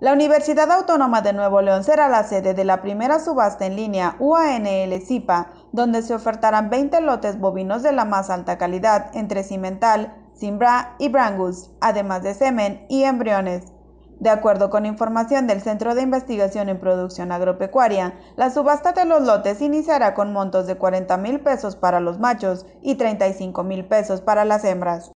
La Universidad Autónoma de Nuevo León será la sede de la primera subasta en línea UANL-CIPA, donde se ofertarán 20 lotes bovinos de la más alta calidad entre cimental, cimbra y brangus, además de semen y embriones. De acuerdo con información del Centro de Investigación en Producción Agropecuaria, la subasta de los lotes iniciará con montos de 40 mil pesos para los machos y $35,000 mil pesos para las hembras.